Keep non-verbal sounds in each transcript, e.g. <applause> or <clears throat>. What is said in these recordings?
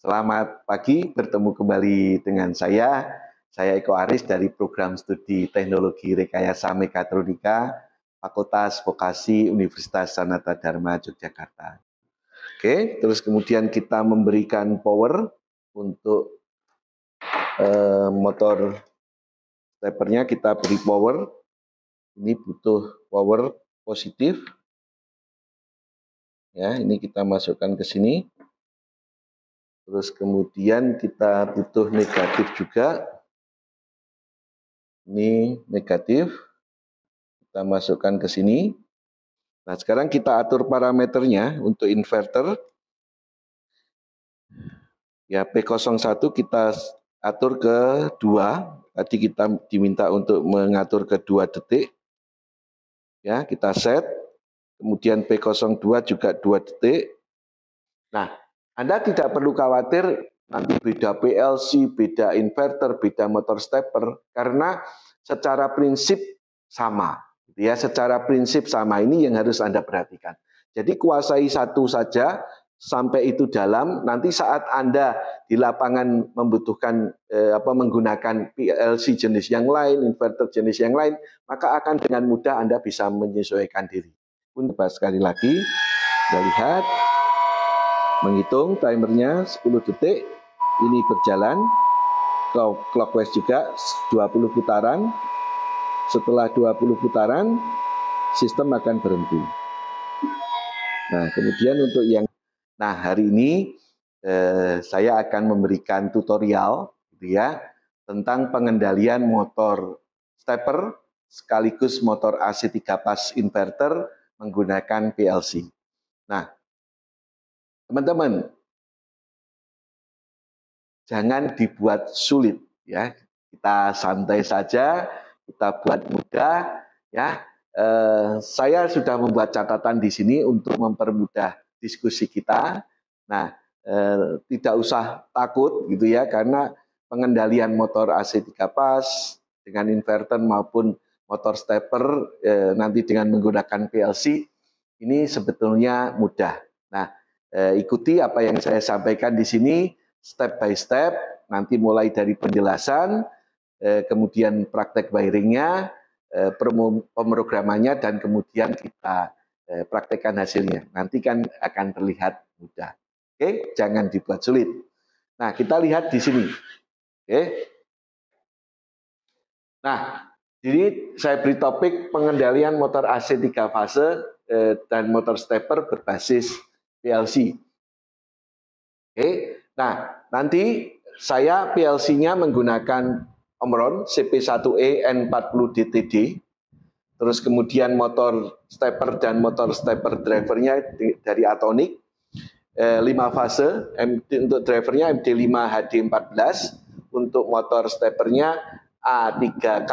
Selamat pagi, bertemu kembali dengan saya. Saya Eko Aris dari program studi Teknologi Rekayasa Mekatronika, Fakultas Vokasi Universitas Sanata Dharma Yogyakarta. Oke, terus kemudian kita memberikan power untuk eh, motor steppernya kita beri power. Ini butuh power positif. Ya, ini kita masukkan ke sini Terus kemudian kita butuh negatif juga. Ini negatif. Kita masukkan ke sini. Nah, sekarang kita atur parameternya untuk inverter. Ya, P01 kita atur ke 2. Tadi kita diminta untuk mengatur ke 2 detik. Ya, kita set. Kemudian P02 juga 2 detik. Nah, anda tidak perlu khawatir nanti beda PLC, beda inverter, beda motor stepper karena secara prinsip sama. Gitu ya, secara prinsip sama ini yang harus Anda perhatikan. Jadi kuasai satu saja sampai itu dalam. Nanti saat Anda di lapangan membutuhkan eh, apa menggunakan PLC jenis yang lain, inverter jenis yang lain, maka akan dengan mudah Anda bisa menyesuaikan diri. Pun sekali lagi, kita lihat menghitung timernya 10 detik ini berjalan clockwise juga 20 putaran setelah 20 putaran sistem akan berhenti nah kemudian untuk yang nah hari ini eh, saya akan memberikan tutorial gitu ya tentang pengendalian motor stepper sekaligus motor AC 3 pas inverter menggunakan PLC. Nah, Teman-teman, jangan dibuat sulit ya. Kita santai saja, kita buat mudah ya. Eh, saya sudah membuat catatan di sini untuk mempermudah diskusi kita. Nah, eh, tidak usah takut gitu ya karena pengendalian motor AC 3 pas dengan inverter maupun motor stepper eh, nanti dengan menggunakan PLC ini sebetulnya mudah eh, ikuti apa yang saya sampaikan di sini step by step. Nanti mulai dari penjelasan, eh, kemudian praktek wiringnya, eh, pemrogramannya, dan kemudian kita eh, praktekkan hasilnya. Nanti kan akan terlihat mudah. Oke, jangan dibuat sulit. Nah, kita lihat di sini. Oke. Nah, jadi saya beri topik pengendalian motor AC 3 fase eh, dan motor stepper berbasis PLC. Oke. Nah, nanti saya PLC-nya menggunakan Omron CP1E N40DTD. Terus kemudian motor stepper dan motor stepper drivernya dari Atonic. 5 eh, fase untuk drivernya MD5 HD14 untuk motor steppernya A3K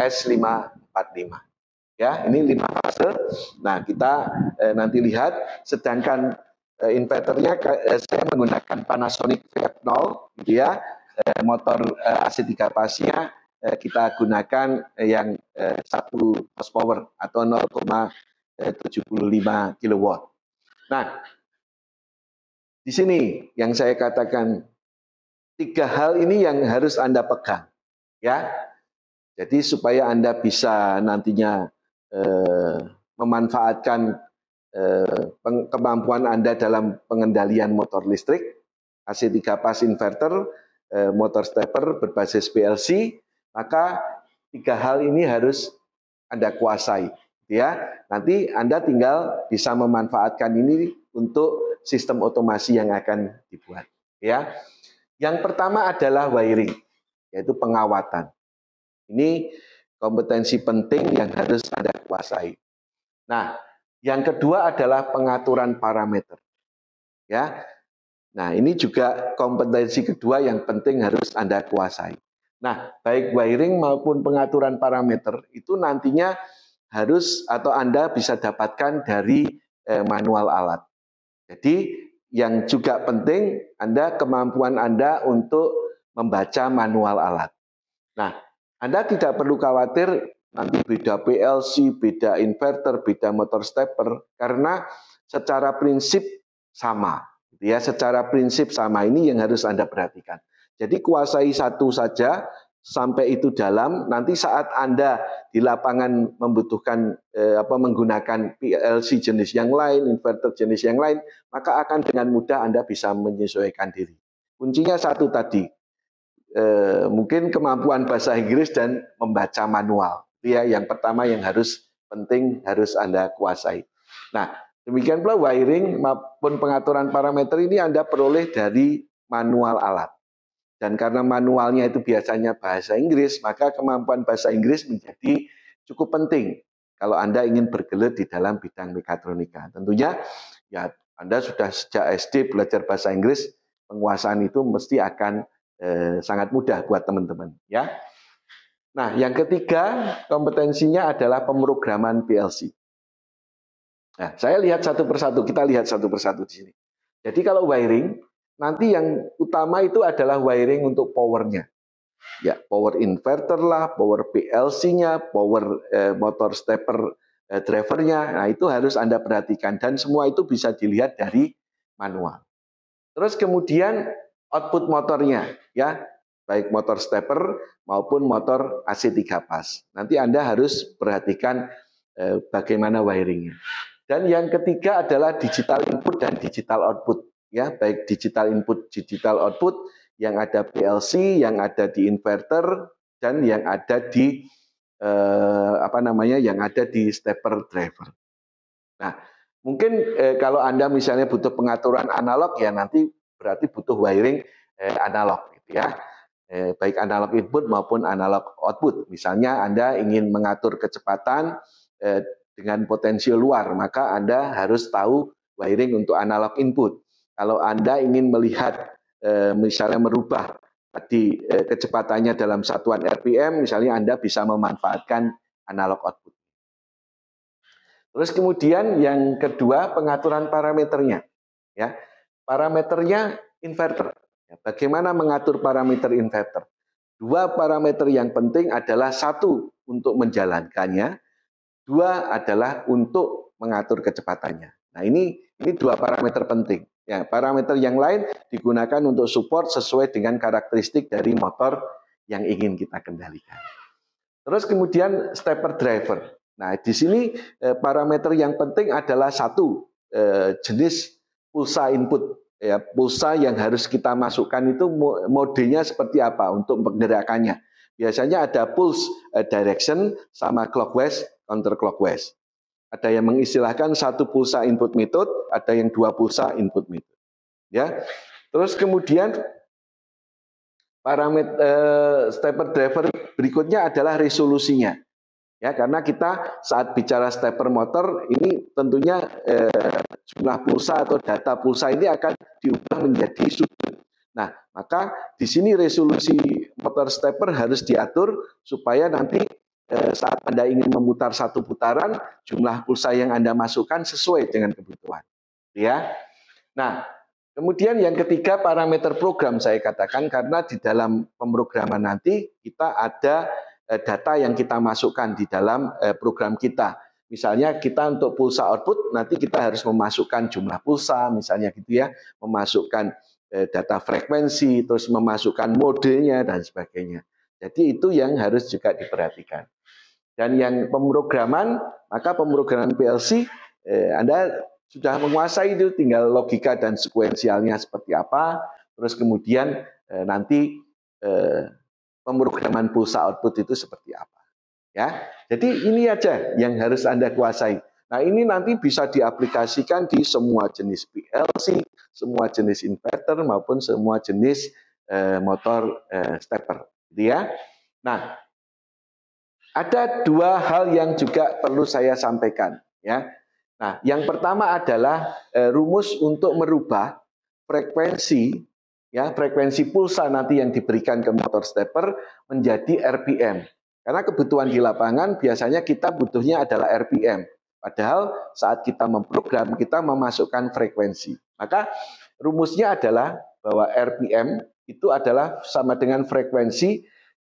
S545. Ya, ya, ini lima fase. Nah, kita eh, nanti lihat. Sedangkan eh, inverternya eh, saya menggunakan Panasonic VF0, gitu ya, eh, motor eh, AC 3 fasnya eh, kita gunakan eh, yang eh, satu horsepower atau 0,75 kilowatt. Nah, di sini yang saya katakan tiga hal ini yang harus anda pegang, ya. Jadi supaya anda bisa nantinya Eh, memanfaatkan eh, kemampuan Anda dalam pengendalian motor listrik, AC3 pas inverter, eh, motor stepper berbasis PLC, maka tiga hal ini harus Anda kuasai. Gitu ya, nanti Anda tinggal bisa memanfaatkan ini untuk sistem otomasi yang akan dibuat. Gitu ya, yang pertama adalah wiring, yaitu pengawatan. Ini kompetensi penting yang harus Anda kuasai. Nah, yang kedua adalah pengaturan parameter. Ya. Nah, ini juga kompetensi kedua yang penting harus Anda kuasai. Nah, baik wiring maupun pengaturan parameter itu nantinya harus atau Anda bisa dapatkan dari eh, manual alat. Jadi, yang juga penting Anda kemampuan Anda untuk membaca manual alat. Nah, anda tidak perlu khawatir nanti beda PLC, beda inverter, beda motor stepper karena secara prinsip sama. Gitu ya, secara prinsip sama ini yang harus Anda perhatikan. Jadi kuasai satu saja sampai itu dalam. Nanti saat Anda di lapangan membutuhkan eh, apa menggunakan PLC jenis yang lain, inverter jenis yang lain, maka akan dengan mudah Anda bisa menyesuaikan diri. Kuncinya satu tadi, Eh, mungkin kemampuan bahasa Inggris dan membaca manual. Itu ya yang pertama yang harus penting harus Anda kuasai. Nah, demikian pula wiring maupun pengaturan parameter ini Anda peroleh dari manual alat. Dan karena manualnya itu biasanya bahasa Inggris, maka kemampuan bahasa Inggris menjadi cukup penting kalau Anda ingin bergelut di dalam bidang mekatronika. Tentunya ya Anda sudah sejak SD belajar bahasa Inggris, penguasaan itu mesti akan Eh, sangat mudah buat teman-teman ya. Nah, yang ketiga kompetensinya adalah pemrograman PLC. Nah, saya lihat satu persatu, kita lihat satu persatu di sini. Jadi kalau wiring, nanti yang utama itu adalah wiring untuk powernya. Ya, power inverter lah, power PLC-nya, power eh, motor stepper eh, drivernya. Nah, itu harus Anda perhatikan dan semua itu bisa dilihat dari manual. Terus kemudian output motornya ya baik motor stepper maupun motor AC 3 pas. Nanti Anda harus perhatikan eh, bagaimana wiringnya. Dan yang ketiga adalah digital input dan digital output ya, baik digital input, digital output yang ada PLC, yang ada di inverter dan yang ada di eh, apa namanya? yang ada di stepper driver. Nah, mungkin eh, kalau Anda misalnya butuh pengaturan analog ya nanti berarti butuh wiring eh, analog gitu ya. Eh, baik analog input maupun analog output. Misalnya Anda ingin mengatur kecepatan eh, dengan potensi luar, maka Anda harus tahu wiring untuk analog input. Kalau Anda ingin melihat eh, misalnya merubah tadi eh, kecepatannya dalam satuan RPM, misalnya Anda bisa memanfaatkan analog output. Terus kemudian yang kedua pengaturan parameternya. Ya, Parameternya inverter. Bagaimana mengatur parameter inverter? Dua parameter yang penting adalah satu untuk menjalankannya, dua adalah untuk mengatur kecepatannya. Nah ini ini dua parameter penting. Ya, parameter yang lain digunakan untuk support sesuai dengan karakteristik dari motor yang ingin kita kendalikan. Terus kemudian stepper driver. Nah, di sini eh, parameter yang penting adalah satu eh, jenis pulsa input ya pulsa yang harus kita masukkan itu modenya seperti apa untuk menggerakkannya Biasanya ada pulse eh, direction sama clockwise, counter clockwise. Ada yang mengistilahkan satu pulsa input method, ada yang dua pulsa input method. Ya. Terus kemudian parameter uh, stepper driver berikutnya adalah resolusinya. Ya, karena kita saat bicara stepper motor ini tentunya eh, jumlah pulsa atau data pulsa ini akan diubah menjadi sudut. Nah, maka di sini resolusi motor stepper harus diatur supaya nanti eh, saat Anda ingin memutar satu putaran, jumlah pulsa yang Anda masukkan sesuai dengan kebutuhan. Ya. Nah, Kemudian yang ketiga parameter program saya katakan karena di dalam pemrograman nanti kita ada Eh, data yang hmm. kita masukkan di dalam eh, program kita. Misalnya kita untuk pulsa output nanti kita harus memasukkan jumlah pulsa misalnya gitu ya, memasukkan eh, data frekuensi, terus memasukkan modenya dan sebagainya. Jadi itu yang harus juga diperhatikan. Dan yang pemrograman, maka pemrograman PLC Anda sudah menguasai itu tinggal logika dan sekuensialnya seperti apa, terus kemudian nanti pemrograman pulsa output itu seperti apa. Ya, jadi ini aja yang harus Anda kuasai. Nah, ini nanti bisa diaplikasikan di semua jenis PLC, semua jenis inverter maupun semua jenis eh, motor eh, stepper, gitu ya. Nah, ada dua hal yang juga perlu saya sampaikan, ya. Nah, yang pertama adalah eh, rumus untuk merubah frekuensi ya frekuensi pulsa nanti yang diberikan ke motor stepper menjadi RPM. Karena kebutuhan di lapangan biasanya kita butuhnya adalah RPM. Padahal saat kita memprogram kita memasukkan frekuensi. Maka rumusnya adalah bahwa RPM itu adalah sama dengan frekuensi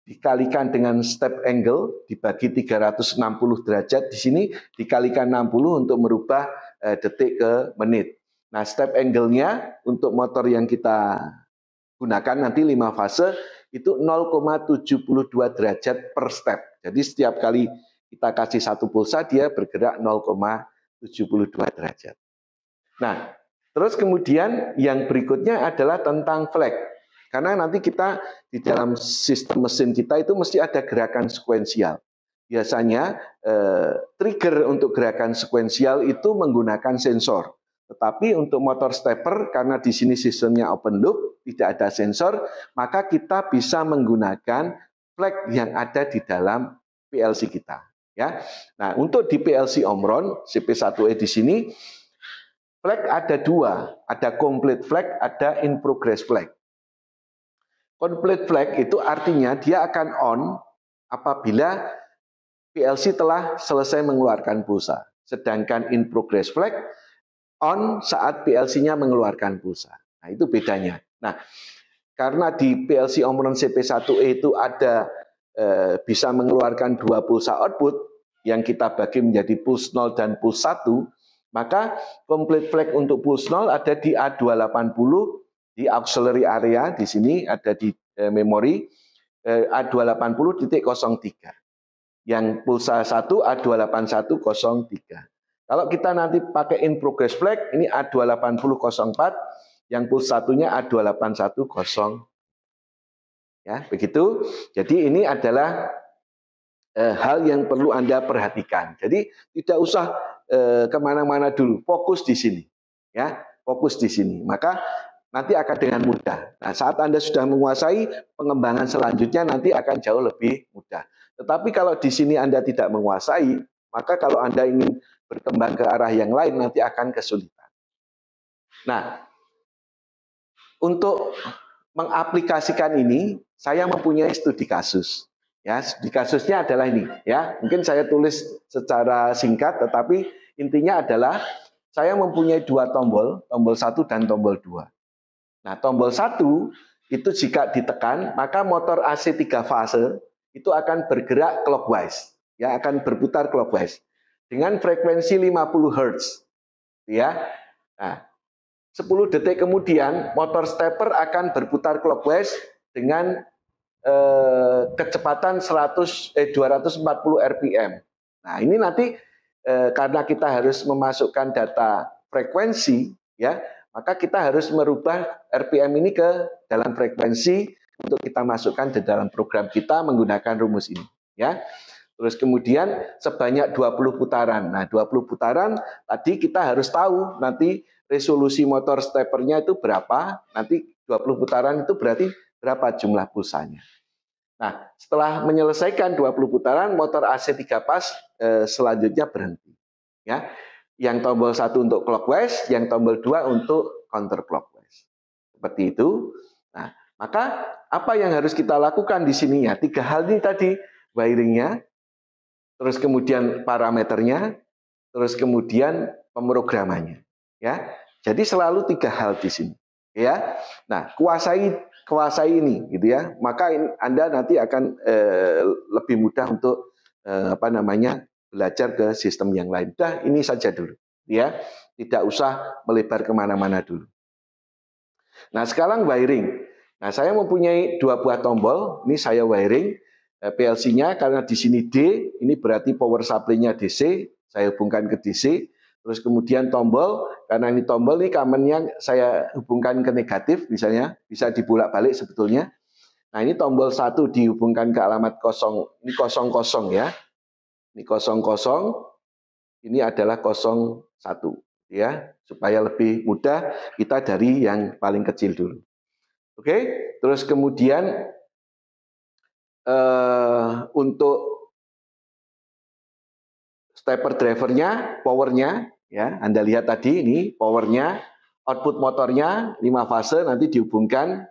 dikalikan dengan step angle dibagi 360 derajat di sini dikalikan 60 untuk merubah eh, detik ke menit. Nah, step angle-nya untuk motor yang kita gunakan nanti lima fase itu 0,72 derajat per step. Jadi setiap kali kita kasih satu pulsa dia bergerak 0,72 derajat. Nah, terus kemudian yang berikutnya adalah tentang flag. Karena nanti kita di dalam sistem mesin kita itu mesti ada gerakan sekuensial. Biasanya eh, trigger untuk gerakan sekuensial itu menggunakan sensor. Tetapi untuk motor stepper karena di sini sistemnya open loop, tidak ada sensor, maka kita bisa menggunakan flag yang ada di dalam PLC kita, ya. Nah, untuk di PLC Omron CP1E di sini flag ada dua, ada complete flag, ada in progress flag. Complete flag itu artinya dia akan on apabila PLC telah selesai mengeluarkan pulsa. Sedangkan in progress flag on saat PLC-nya mengeluarkan pulsa. Nah, itu bedanya. Nah, karena di PLC Omron CP1E itu ada eh, bisa mengeluarkan dua pulsa output yang kita bagi menjadi pulse 0 dan pulse 1, maka complete flag untuk pulse 0 ada di A280 di auxiliary area di sini ada di eh, memori eh, A280.03 yang pulsa 1 A28103. Kalau kita nanti pakai in progress flag, ini A28004, yang pulse satunya A28104. Ya, begitu. Jadi ini adalah eh, hal yang perlu Anda perhatikan. Jadi tidak usah eh, kemana-mana dulu, fokus di sini. Ya, fokus di sini. Maka nanti akan dengan mudah. Nah, saat Anda sudah menguasai, pengembangan selanjutnya nanti akan jauh lebih mudah. Tetapi kalau di sini Anda tidak menguasai, maka kalau Anda ingin berkembang ke arah yang lain nanti akan kesulitan. Nah, untuk mengaplikasikan ini, saya mempunyai studi kasus. Ya, studi kasusnya adalah ini, ya. Mungkin saya tulis secara singkat tetapi intinya adalah saya mempunyai dua tombol, tombol satu dan tombol dua. Nah, tombol satu itu jika ditekan, maka motor AC tiga fase itu akan bergerak clockwise, ya akan berputar clockwise dengan frekuensi 50 Hz. Ya. Nah, 10 detik kemudian motor stepper akan berputar clockwise dengan eh, kecepatan 100 eh 240 rpm. Nah, ini nanti eh, karena kita harus memasukkan data frekuensi ya, maka kita harus merubah rpm ini ke dalam frekuensi untuk kita masukkan ke dalam program kita menggunakan rumus ini ya. Terus kemudian sebanyak 20 putaran. Nah, 20 putaran tadi kita harus tahu nanti resolusi motor steppernya itu berapa. Nanti 20 putaran itu berarti berapa jumlah pulsanya. Nah, setelah menyelesaikan 20 putaran, motor AC 3 pas eh, selanjutnya berhenti. Ya. Yang tombol satu untuk clockwise, yang tombol dua untuk counterclockwise. Seperti itu. Nah, maka apa yang harus kita lakukan di sini ya? Tiga hal ini tadi wiringnya, terus kemudian parameternya, terus kemudian pemrogramannya. Ya, jadi selalu tiga hal di sini. Ya, nah kuasai kuasai ini, gitu ya. Maka Anda nanti akan eh, lebih mudah untuk eh, apa namanya belajar ke sistem yang lain. Dah ini saja dulu, ya. Tidak usah melebar kemana-mana dulu. Nah sekarang wiring. Nah saya mempunyai dua buah tombol. Ini saya wiring. Eh, PLC-nya karena di sini D, ini berarti power supply-nya DC, saya hubungkan ke DC. Terus kemudian tombol, karena ini tombol ini yang saya hubungkan ke negatif misalnya, bisa dibulat balik sebetulnya. Nah ini tombol satu dihubungkan ke alamat kosong, ini kosong kosong ya. Ini kosong kosong, ini adalah kosong satu ya, supaya lebih mudah kita dari yang paling kecil dulu. Oke, terus kemudian uh, untuk stepper drivernya, powernya, ya Anda lihat tadi ini powernya, output motornya 5 fase nanti dihubungkan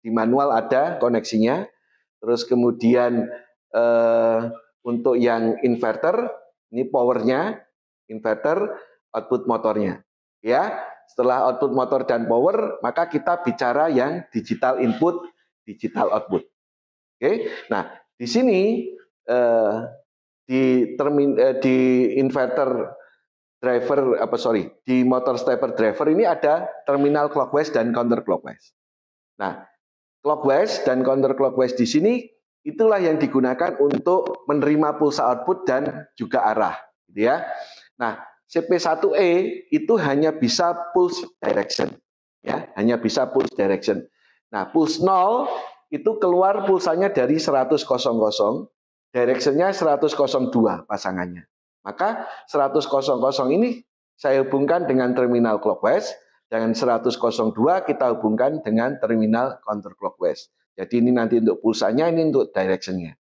di manual ada koneksinya, terus kemudian uh, untuk yang inverter ini powernya, inverter, output motornya, ya setelah output motor dan power, maka kita bicara yang digital input, digital output. Oke. Nah, di sini eh, di termin eh, di inverter driver apa sorry di motor stepper driver ini ada terminal clockwise dan counter clockwise. Nah, clockwise dan counter clockwise di sini itulah yang digunakan untuk menerima pulsa output dan juga arah, gitu ya. Nah, CP1E itu hanya bisa pulse direction, ya, hanya bisa pulse direction. Nah, pulse 0 itu keluar pulsanya dari 100 directionnya 102 pasangannya. Maka 100 ini saya hubungkan dengan terminal clockwise, dengan 102 kita hubungkan dengan terminal counter clockwise. Jadi ini nanti untuk pulsanya, ini untuk directionnya.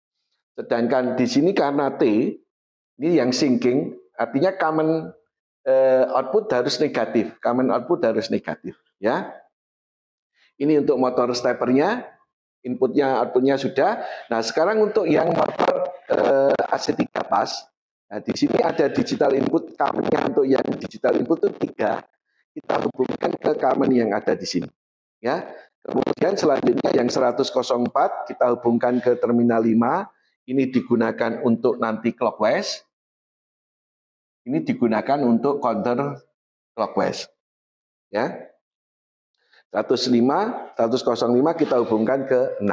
Sedangkan di sini karena T, ini yang sinking, artinya common eh, output harus negatif, common output harus negatif. ya. Ini untuk motor steppernya, inputnya outputnya sudah. Nah sekarang untuk yang motor eh, AC3 pas, nah, di sini ada digital input kamennya untuk yang digital input itu tiga. Kita hubungkan ke kamen yang ada di sini. Ya, kemudian selanjutnya yang 104 kita hubungkan ke terminal 5. Ini digunakan untuk nanti clockwise. Ini digunakan untuk counter clockwise. Ya, 105, 105 kita hubungkan ke 6.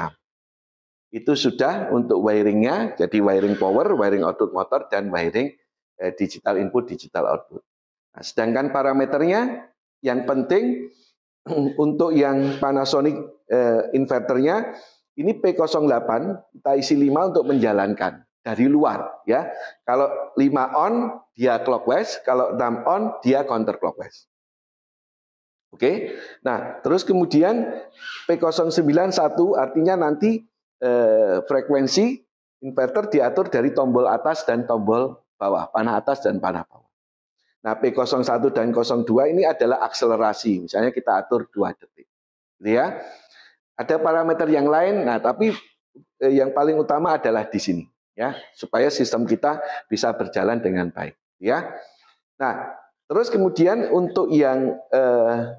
Itu sudah untuk wiringnya, jadi wiring power, wiring output motor, dan wiring eh, digital input, digital output. Nah, sedangkan parameternya yang penting <clears throat> untuk yang Panasonic eh, inverternya, ini P08 kita isi 5 untuk menjalankan dari luar ya. Kalau 5 on dia clockwise, kalau 6 on dia counterclockwise. Oke. Nah, terus kemudian P091 artinya nanti eh, frekuensi inverter diatur dari tombol atas dan tombol bawah, panah atas dan panah bawah. Nah, P01 dan 02 ini adalah akselerasi. Misalnya kita atur 2 detik. Gitu ya. Ada parameter yang lain, nah tapi eh, yang paling utama adalah di sini ya, supaya sistem kita bisa berjalan dengan baik, ya. Nah, terus kemudian untuk yang eh,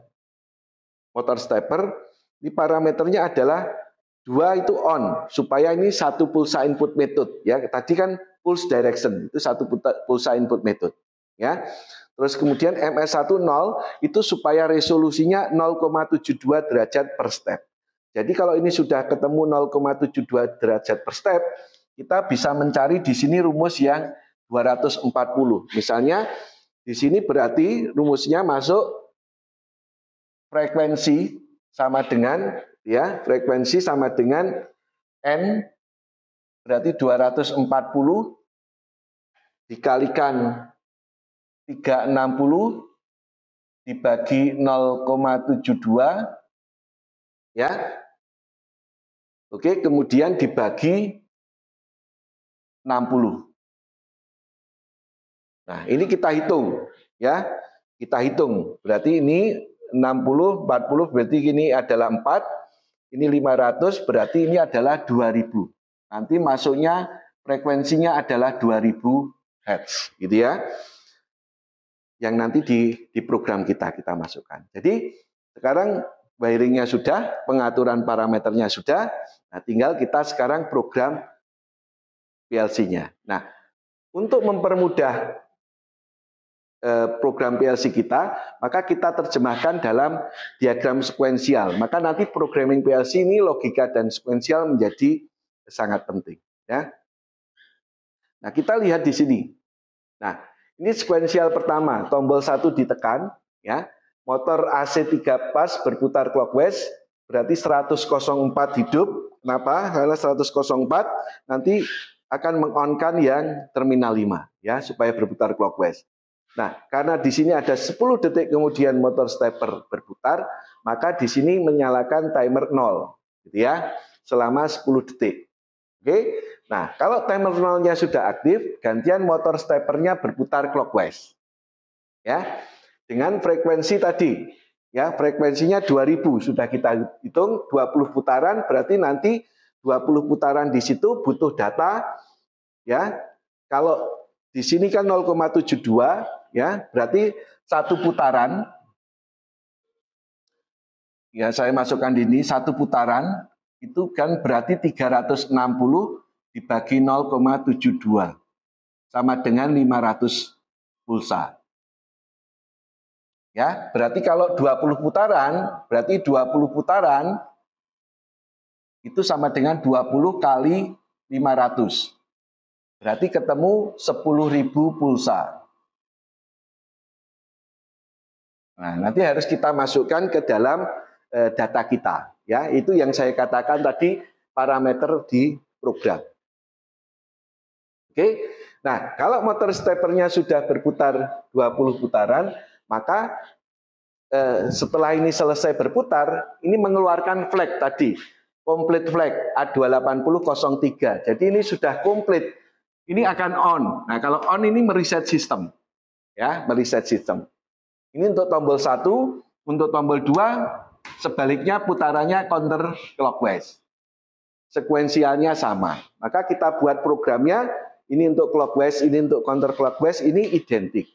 motor stepper, ini parameternya adalah dua itu on supaya ini satu pulsa input method ya. Tadi kan pulse direction itu satu pulsa input method ya. Terus kemudian ms 10 itu supaya resolusinya 0,72 derajat per step. Jadi kalau ini sudah ketemu 0,72 derajat per step, kita bisa mencari di sini rumus yang 240. Misalnya di sini berarti rumusnya masuk frekuensi sama dengan ya, frekuensi sama dengan n berarti 240 dikalikan 360 dibagi 0,72 ya. Oke, kemudian dibagi 60. Nah, ini kita hitung ya. Kita hitung. Berarti ini 60, 40 berarti ini adalah 4, ini 500 berarti ini adalah 2000. Nanti masuknya frekuensinya adalah 2000 Hz gitu ya. Yang nanti di, di program kita kita masukkan. Jadi sekarang wiringnya sudah, pengaturan parameternya sudah. Nah, tinggal kita sekarang program PLC-nya. Nah, untuk mempermudah Eh, program PLC kita, maka kita terjemahkan dalam diagram sekuensial. Maka nanti programming PLC ini logika dan sekuensial menjadi sangat penting, ya. Nah, kita lihat di sini. Nah, ini sekuensial pertama, tombol satu ditekan, ya. Motor AC 3 pas berputar clockwise, berarti 104 hidup. Kenapa? Karena 104 nanti akan mengonkan yang terminal 5 ya supaya berputar clockwise. Nah, karena di sini ada 10 detik kemudian motor stepper berputar, maka di sini menyalakan timer 0, gitu ya, selama 10 detik. Oke. Nah, kalau timer 0-nya sudah aktif, gantian motor steppernya berputar clockwise. Ya. Dengan frekuensi tadi. Ya, frekuensinya 2000 sudah kita hitung 20 putaran berarti nanti 20 putaran di situ butuh data ya. Kalau di sini kan 0,72 ya berarti satu putaran ya saya masukkan di ini satu putaran itu kan berarti 360 dibagi 0,72 sama dengan 500 pulsa. Ya, berarti kalau 20 putaran, berarti 20 putaran itu sama dengan 20 kali 500. Berarti ketemu 10.000 pulsa. Nah, nanti harus kita masukkan ke dalam uh, data kita, ya. Itu yang saya katakan tadi parameter di program. Oke. Nah, kalau motor steppernya sudah berputar 20 putaran, maka eh, setelah ini selesai berputar, ini mengeluarkan flag tadi, complete flag A28003. Jadi ini sudah komplit. Ini akan on. Nah, kalau on ini mereset sistem. Ya, mereset sistem. Ini untuk tombol satu, untuk tombol dua sebaliknya putarannya counter clockwise. Sekuensialnya sama. Maka kita buat programnya ini untuk clockwise, ini untuk counter clockwise, ini identik.